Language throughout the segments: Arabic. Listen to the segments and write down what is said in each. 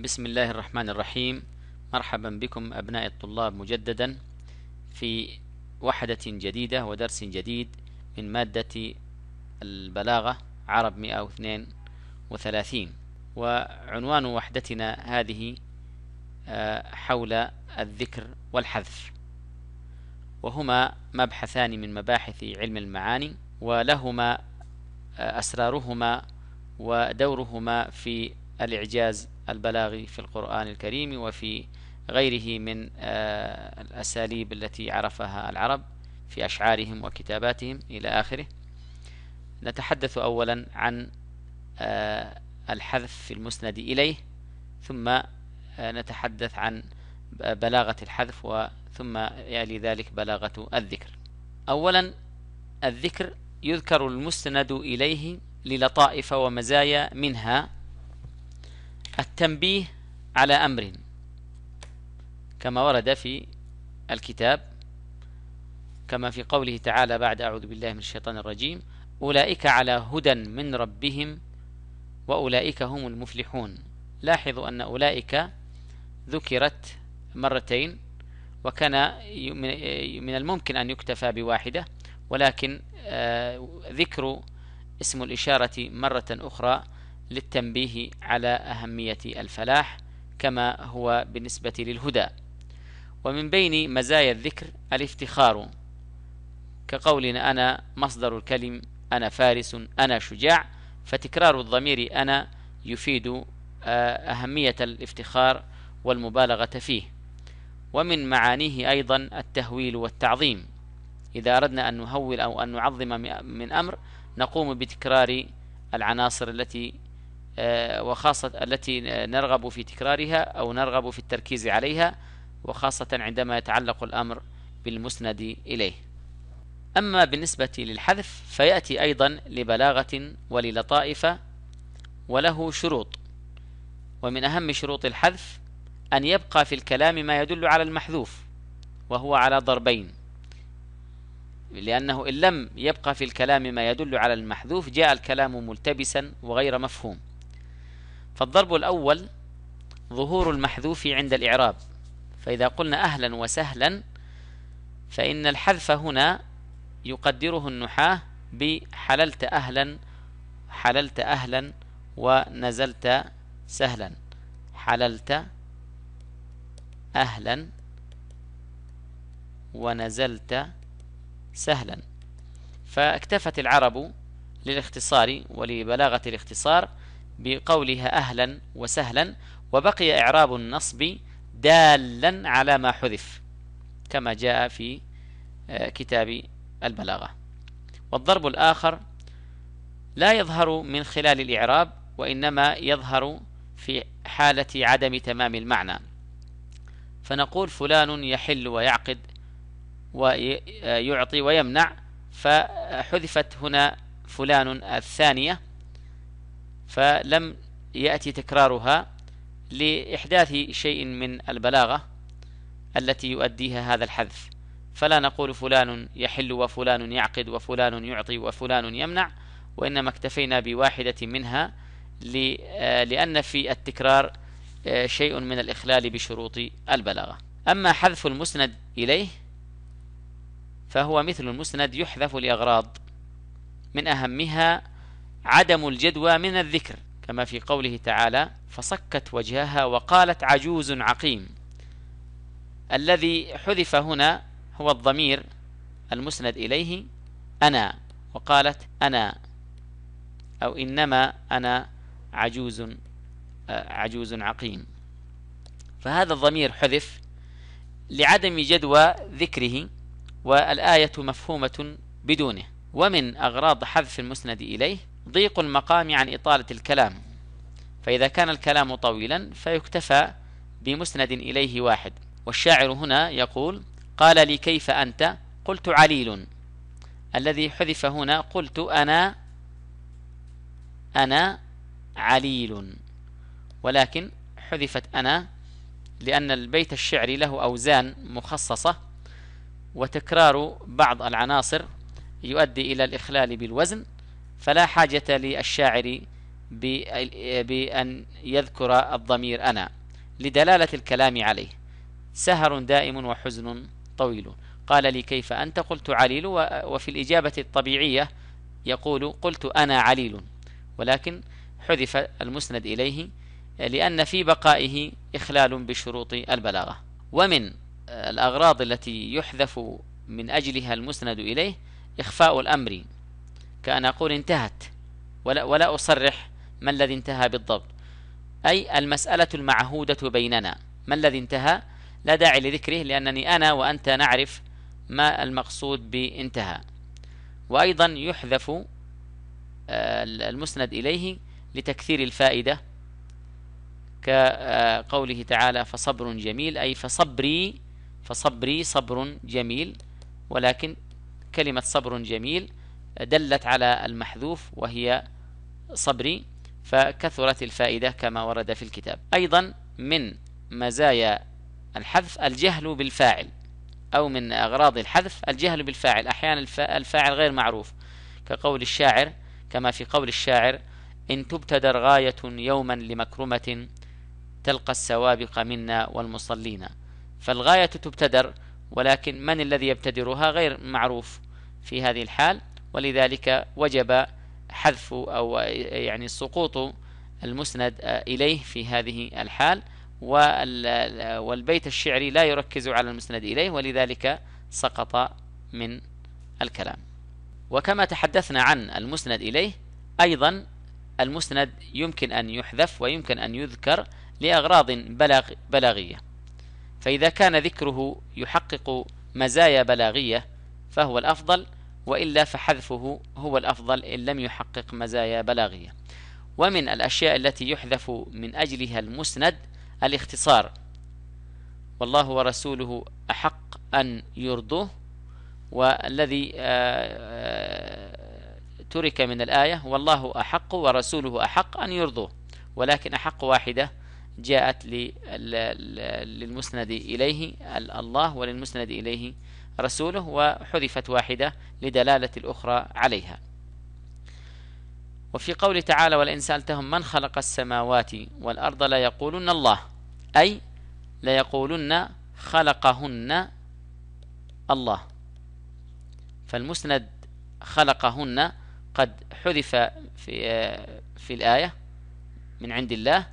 بسم الله الرحمن الرحيم مرحبا بكم أبناء الطلاب مجددا في وحدة جديدة ودرس جديد من مادة البلاغة عرب 132 وعنوان وحدتنا هذه آه، حول الذكر والحذف وهما مبحثان من مباحث علم المعاني ولهما آه، أسرارهما ودورهما في الإعجاز البلاغي في القرآن الكريم وفي غيره من آه، الأساليب التي عرفها العرب في أشعارهم وكتاباتهم إلى آخره نتحدث أولا عن آه، الحذف في المسند إليه ثم آه، نتحدث عن بلاغة الحذف ثم يلي ذلك بلاغة الذكر أولا الذكر يذكر المسند إليه للطائف ومزايا منها التنبيه على أمر كما ورد في الكتاب كما في قوله تعالى بعد أعوذ بالله من الشيطان الرجيم أولئك على هدى من ربهم وأولئك هم المفلحون لاحظوا أن أولئك ذكرت مرتين وكان من الممكن أن يكتفى بواحدة ولكن آه، ذكر اسم الإشارة مرة أخرى للتنبيه على أهمية الفلاح كما هو بالنسبة للهدى ومن بين مزايا الذكر الافتخار كقولنا أنا مصدر الكلم أنا فارس أنا شجاع فتكرار الضمير أنا يفيد آه، أهمية الافتخار والمبالغة فيه ومن معانيه أيضا التهويل والتعظيم إذا أردنا أن نهول أو أن نعظم من أمر نقوم بتكرار العناصر التي آه، وخاصة التي نرغب في تكرارها أو نرغب في التركيز عليها وخاصة عندما يتعلق الأمر بالمسند إليه أما بالنسبة للحذف فيأتي أيضا لبلاغة وللطائفة وله شروط ومن أهم شروط الحذف أن يبقى في الكلام ما يدل على المحذوف وهو على ضربين لأنه إن لم يبقى في الكلام ما يدل على المحذوف جاء الكلام ملتبسا وغير مفهوم فالضرب الأول ظهور المحذوف عند الإعراب فإذا قلنا أهلا وسهلا فإن الحذف هنا يقدره النحاة بحللت أهلا حللت أهلا ونزلت سهلا حللت أهلا ونزلت سهلا فاكتفت العرب للاختصار ولبلاغة الاختصار بقولها أهلا وسهلا وبقي إعراب النصب دالا على ما حذف كما جاء في آه، كتاب البلاغة والضرب الآخر لا يظهر من خلال الإعراب وإنما يظهر في حالة عدم تمام المعنى فنقول فلان يحل ويعقد ويعطي آه، ويمنع فحذفت هنا فلان الثانية فلم يأتي تكرارها لإحداث شيء من البلاغة التي يؤديها هذا الحذف فلا نقول فلان يحل وفلان يعقد وفلان يعطي وفلان يمنع وإنما اكتفينا بواحدة منها آه، لأن في التكرار آه، شيء من الإخلال بشروط البلاغة أما حذف المسند إليه فهو مثل المسند يحذف لأغراض من أهمها عدم الجدوى من الذكر كما في قوله تعالى فصكت وجهها وقالت عجوز عقيم الذي حذف هنا هو الضمير المسند إليه أنا وقالت أنا أو إنما أنا عجوز عجوز عقيم فهذا الضمير حذف لعدم جدوى ذكره والآية مفهومة بدونه ومن أغراض حذف المسند إليه ضيق المقام عن إطالة الكلام فإذا كان الكلام طويلا فيكتفى بمسند إليه واحد والشاعر هنا يقول قال لي كيف أنت قلت عليل الذي حذف هنا قلت أنا أنا عليل ولكن حذفت أنا لأن البيت الشعري له أوزان مخصصة وتكرار بعض العناصر يؤدي إلى الإخلال بالوزن فلا حاجة للشاعر بأن يذكر الضمير أنا لدلالة الكلام عليه سهر دائم وحزن طويل قال لي كيف أنت قلت عليل وفي الإجابة الطبيعية يقول قلت أنا عليل ولكن حذف المسند إليه لأن في بقائه إخلال بشروط البلاغة ومن الأغراض التي يحذف من أجلها المسند إليه إخفاء الأمر كأن أقول انتهت ولا, ولا أصرح ما الذي انتهى بالضبط أي المسألة المعهودة بيننا ما الذي انتهى لا داعي لذكره لأنني أنا وأنت نعرف ما المقصود بانتهى وأيضا يحذف آه، المسند إليه لتكثير الفائدة كقوله آه، تعالى فصبر جميل أي فصبري فصبري صبر جميل ولكن كلمة صبر جميل دلت على المحذوف وهي صبري فكثرت الفائدة كما ورد في الكتاب أيضا من مزايا الحذف الجهل بالفاعل أو من أغراض الحذف الجهل بالفاعل أحيانا الفاعل غير معروف كقول الشاعر كما في قول الشاعر إن تبتدر غاية يوما لمكرمة تلقى السوابق منا والمصلين فالغاية تبتدر ولكن من الذي يبتدرها غير معروف في هذه الحال ولذلك وجب حذف أو يعني سقوط المسند إليه في هذه الحال والبيت الشعري لا يركز على المسند إليه ولذلك سقط من الكلام وكما تحدثنا عن المسند إليه أيضا المسند يمكن أن يحذف ويمكن أن يذكر لأغراض بلغ بلاغية فإذا كان ذكره يحقق مزايا بلاغية فهو الأفضل وإلا فحذفه هو الأفضل إن لم يحقق مزايا بلاغية ومن الأشياء التي يحذف من أجلها المسند الاختصار والله ورسوله أحق أن يرضوه والذي آه، آه، ترك من الآية والله أحق ورسوله أحق أن يرضوه ولكن أحق واحدة جاءت للمسند إليه الله وللمسند إليه رسوله وحذفت واحدة لدلالة الأخرى عليها وفي قول تعالى ولئن سألتهم من خلق السماوات والأرض ليقولن الله أي ليقولن خلقهن الله فالمسند خلقهن قد حذف في في الآية من عند الله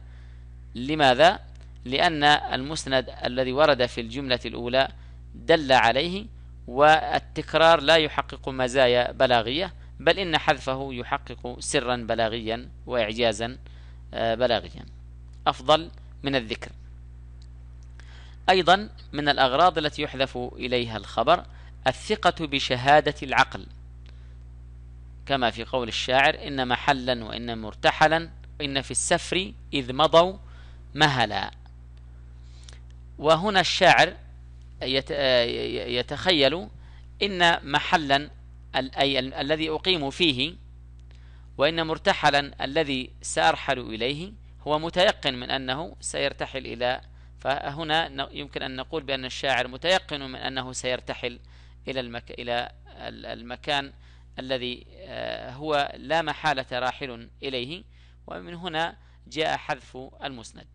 لماذا؟ لأن المسند الذي ورد في الجملة الأولى دل عليه والتكرار لا يحقق مزايا بلاغية بل إن حذفه يحقق سرا بلاغيا وإعجازا آه، بلاغيا أفضل من الذكر أيضا من الأغراض التي يحذف إليها الخبر الثقة بشهادة العقل كما في قول الشاعر إن محلا وإن مرتحلا وإن في السفر إذ مضوا مهلا وهنا الشاعر يتخيل إن محلا أي الذي أقيم فيه وإن مرتحلا الذي سأرحل إليه هو متيقن من أنه سيرتحل إلى فهنا يمكن أن نقول بأن الشاعر متيقن من أنه سيرتحل إلى المك... إلى المكان الذي آه، هو لا محالة راحل إليه ومن هنا جاء حذف المسند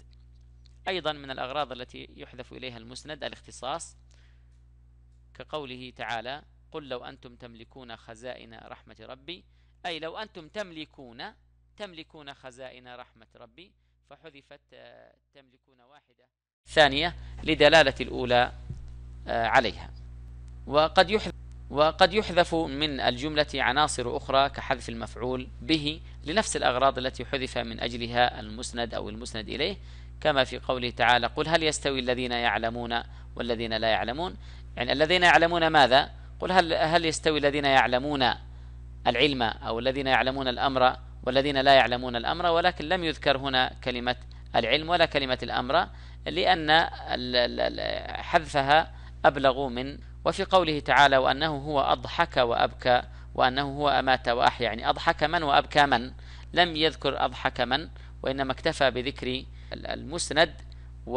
أيضا من الأغراض التي يحذف إليها المسند الاختصاص كقوله تعالى قل لو أنتم تملكون خزائن رحمة ربي أي لو أنتم تملكون تملكون خزائن رحمة ربي فحذفت آه، تملكون واحدة ثانية لدلالة الأولى آه، عليها وقد يحذف وقد يحذف من الجملة عناصر أخرى كحذف المفعول به لنفس الأغراض التي حذف من أجلها المسند أو المسند إليه كما في قوله تعالى قل هل يستوي الذين يعلمون والذين لا يعلمون يعني الذين يعلمون ماذا قل هل هل يستوي الذين يعلمون العلم او الذين يعلمون الامر والذين لا يعلمون الامر ولكن لم يذكر هنا كلمه العلم ولا كلمه الامر لان حذفها ابلغ من وفي قوله تعالى وانه هو اضحك وابكى وانه هو امات واحيا يعني اضحك من وابكى من لم يذكر اضحك من وانما اكتفى بذكر المسند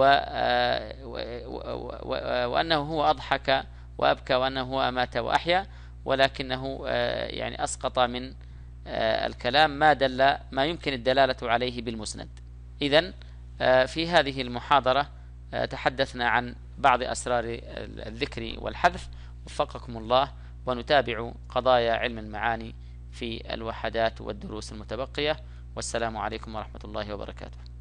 آه، وأنه هو أضحك وأبكى وأنه هو أمات وأحيا ولكنه آه، يعني أسقط من آه، الكلام ما دل ما يمكن الدلالة عليه بالمسند إذا في هذه المحاضرة تحدثنا عن بعض أسرار الذكر والحذف وفقكم الله ونتابع قضايا علم المعاني في الوحدات والدروس المتبقية والسلام عليكم ورحمة الله وبركاته